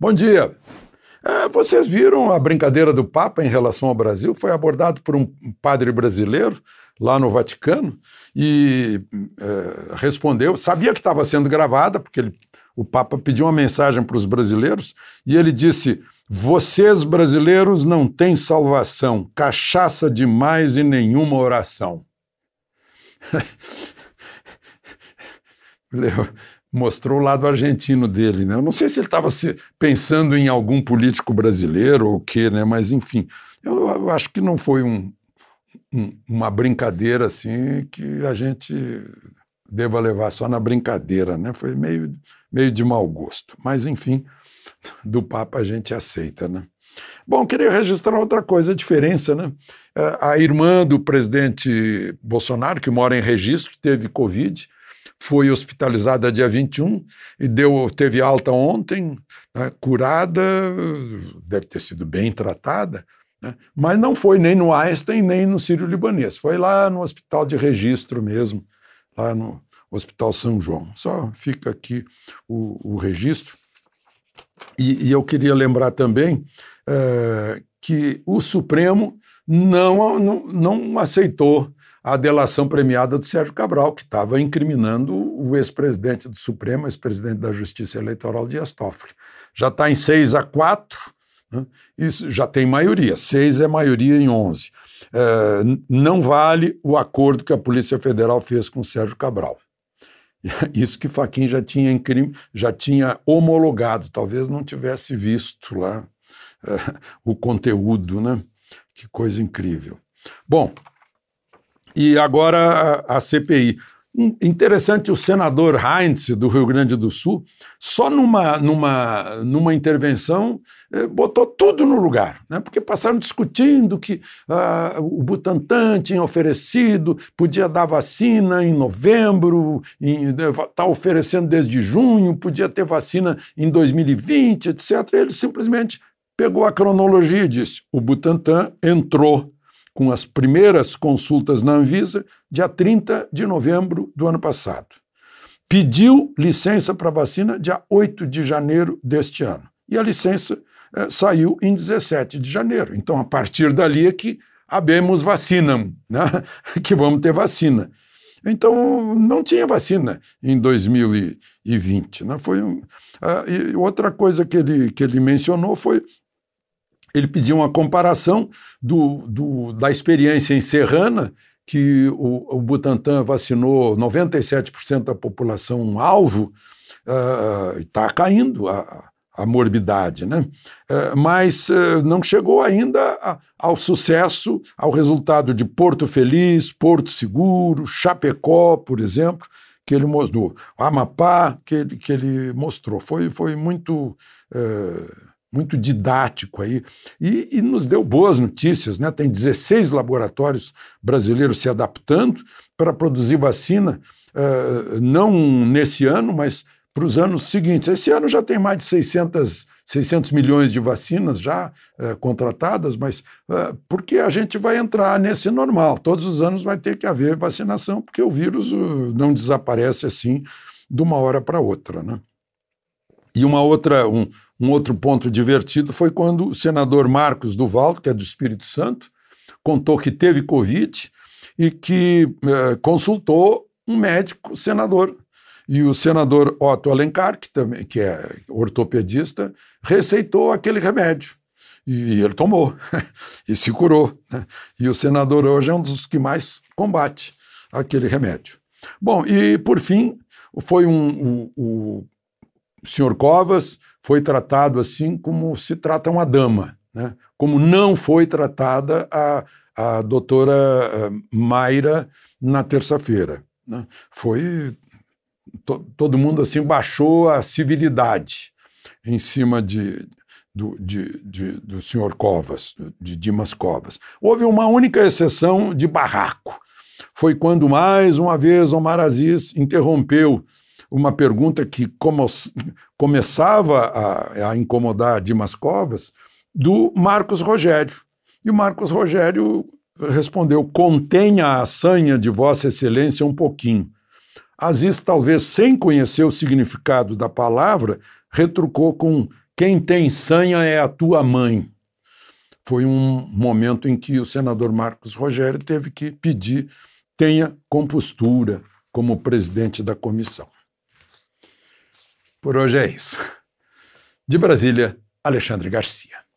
Bom dia. É, vocês viram a brincadeira do Papa em relação ao Brasil? Foi abordado por um padre brasileiro lá no Vaticano e é, respondeu. Sabia que estava sendo gravada, porque ele, o Papa pediu uma mensagem para os brasileiros e ele disse: Vocês brasileiros não têm salvação, cachaça demais e nenhuma oração. mostrou o lado argentino dele. Né? Eu não sei se ele estava pensando em algum político brasileiro ou o quê, né? mas enfim, eu, eu acho que não foi um, um, uma brincadeira assim que a gente deva levar só na brincadeira, né? Foi meio, meio de mau gosto. Mas, enfim, do Papa a gente aceita, né? Bom, queria registrar outra coisa, a diferença, né? É, a irmã do presidente Bolsonaro, que mora em registro, teve Covid, foi hospitalizada dia 21 e deu, teve alta ontem, né, curada, deve ter sido bem tratada, né, mas não foi nem no Einstein, nem no Sírio-Libanês, foi lá no hospital de registro mesmo, lá no Hospital São João. Só fica aqui o, o registro. E, e, eu queria lembrar também é, que o Supremo não, não, não aceitou a delação premiada do Sérgio Cabral, que estava incriminando o ex-presidente do Supremo, ex-presidente da Justiça Eleitoral, Dias Toffoli. Já está em 6 a 4, né? isso já tem maioria, 6 é maioria em 11. É, não vale o acordo que a Polícia Federal fez com o Sérgio Cabral. Isso que Faquin já tinha, já tinha homologado, talvez não tivesse visto lá é, o conteúdo, né? Que coisa incrível. Bom, e agora a, CPI. Interessante, o senador Heinz, do Rio Grande do Sul, só numa, numa, numa intervenção eh, botou tudo no lugar, né? porque passaram discutindo que ah, o Butantan tinha oferecido, podia dar vacina em novembro, está né, oferecendo desde junho, podia ter vacina em 2020, etc. Ele simplesmente pegou a cronologia e disse: o Butantan entrou com as primeiras consultas na Anvisa, dia 30 de novembro do ano passado. Pediu licença para vacina dia 8 de janeiro deste ano. E a licença eh, saiu em 17 de janeiro. Então, a partir dali é que abemos vacina, né? que vamos ter vacina. Então, não tinha vacina em 2020. Né? Foi um, uh, outra coisa que ele, que ele mencionou foi ele pediu uma comparação do, do, da experiência em Serrana, que o, o Butantan vacinou 97% da população alvo, ah, está caindo a, a morbidade, né? Uh, mas uh, não chegou ainda a, ao sucesso, ao resultado de Porto Feliz, Porto Seguro, Chapecó, por exemplo, que ele mostrou, Amapá, que ele, que ele mostrou. Foi, foi muito muito didático aí, e, e, nos deu boas notícias. Né? Tem 16 laboratórios brasileiros se adaptando para produzir vacina, uh, não nesse ano, mas para os anos seguintes. Esse ano já tem mais de 600, 600 milhões de vacinas já uh, contratadas, mas uh, porque a gente vai entrar nesse normal. Todos os anos vai ter que haver vacinação, porque o vírus não desaparece assim de uma hora para outra. Né? E uma outra, um, um outro ponto divertido foi quando o senador Marcos Duvaldo, que é do Espírito Santo, contou que teve Covid e que eh, consultou um médico senador. E o senador Otto Alencar, que, também, que é ortopedista, receitou aquele remédio. E ele tomou e se curou. Né? E o senador hoje é um dos que mais combate aquele remédio. Bom, e por fim, foi um, um, um senhor Covas foi tratado assim como se trata uma dama, né? como não foi tratada a, a doutora eh, Mayra na terça-feira. Né? Foi. To, todo mundo assim baixou a civilidade em cima de, do, de, de, do senhor Covas, de Dimas Covas. Houve uma única exceção de barraco. Foi quando, mais uma vez, Omar Aziz interrompeu uma pergunta que como, começava a, a incomodar Dimas Covas, do Marcos Rogério. E o Marcos Rogério respondeu: contenha a sanha de Vossa Excelência um pouquinho. Aziz, talvez sem conhecer o significado da palavra, retrucou com: quem tem sanha é a tua mãe. Foi um momento em que o senador Marcos Rogério teve que pedir tenha compostura como presidente da comissão. Por hoje é isso. De Brasília, Alexandre Garcia.